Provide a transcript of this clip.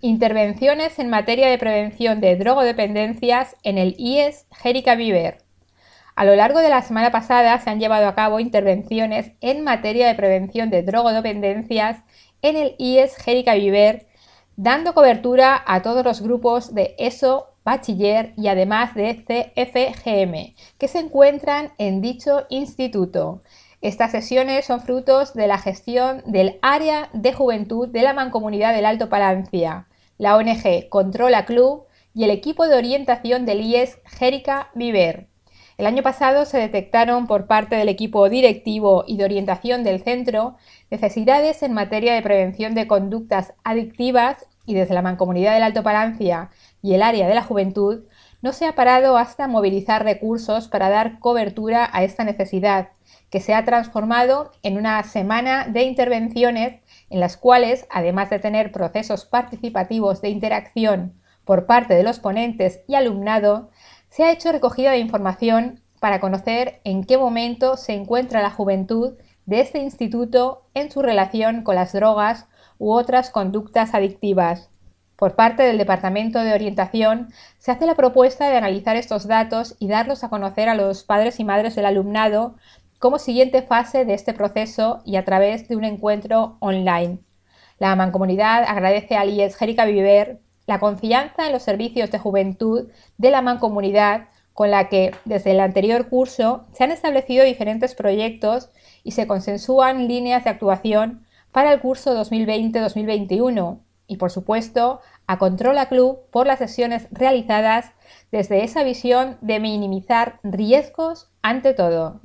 Intervenciones en materia de prevención de drogodependencias en el IES Jerica Viver. A lo largo de la semana pasada se han llevado a cabo intervenciones en materia de prevención de drogodependencias en el IES Jerica Viver, dando cobertura a todos los grupos de ESO, bachiller y además de CFGM, que se encuentran en dicho instituto. Estas sesiones son frutos de la gestión del área de juventud de la Mancomunidad del Alto Palancia, la ONG Controla Club y el equipo de orientación del IES Jérica Viver. El año pasado se detectaron por parte del equipo directivo y de orientación del centro necesidades en materia de prevención de conductas adictivas y desde la Mancomunidad del Alto Palancia y el área de la juventud no se ha parado hasta movilizar recursos para dar cobertura a esta necesidad, que se ha transformado en una semana de intervenciones en las cuales, además de tener procesos participativos de interacción por parte de los ponentes y alumnado, se ha hecho recogida de información para conocer en qué momento se encuentra la juventud de este instituto en su relación con las drogas u otras conductas adictivas. Por parte del Departamento de Orientación, se hace la propuesta de analizar estos datos y darlos a conocer a los padres y madres del alumnado como siguiente fase de este proceso y a través de un encuentro online. La mancomunidad agradece a IES Jerica Viver la confianza en los servicios de juventud de la mancomunidad con la que desde el anterior curso se han establecido diferentes proyectos y se consensúan líneas de actuación para el curso 2020-2021 y por supuesto a Controla Club por las sesiones realizadas desde esa visión de minimizar riesgos ante todo.